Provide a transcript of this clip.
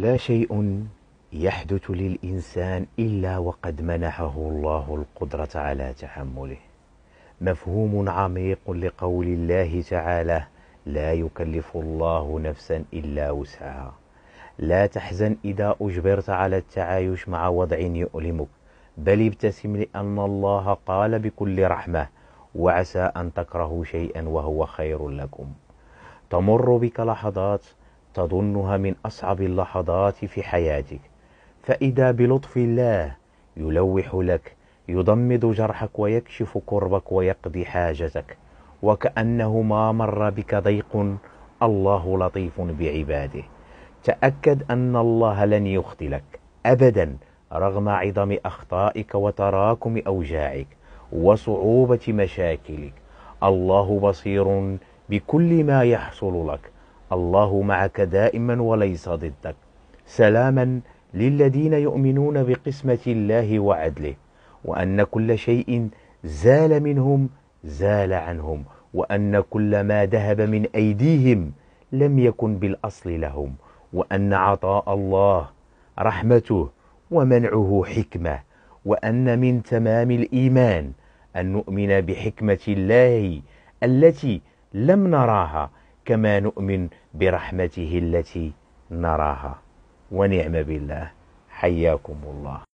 لا شيء يحدث للإنسان إلا وقد منحه الله القدرة على تحمله مفهوم عميق لقول الله تعالى لا يكلف الله نفسا إلا وسعها لا تحزن إذا أجبرت على التعايش مع وضع يؤلمك بل ابتسم لأن الله قال بكل رحمة وعسى أن تكرهوا شيئا وهو خير لكم تمر بك لحظات تظنها من أصعب اللحظات في حياتك فإذا بلطف الله يلوح لك يضمد جرحك ويكشف كربك ويقضي حاجتك وكأنه ما مر بك ضيق الله لطيف بعباده تأكد أن الله لن يخذلك أبدا رغم عظم أخطائك وتراكم أوجاعك وصعوبة مشاكلك الله بصير بكل ما يحصل لك الله معك دائما وليس ضدك سلاما للذين يؤمنون بقسمة الله وعدله وأن كل شيء زال منهم زال عنهم وأن كل ما ذهب من أيديهم لم يكن بالأصل لهم وأن عطاء الله رحمته ومنعه حكمة وأن من تمام الإيمان أن نؤمن بحكمة الله التي لم نراها كما نؤمن برحمته التي نراها ونعم بالله حياكم الله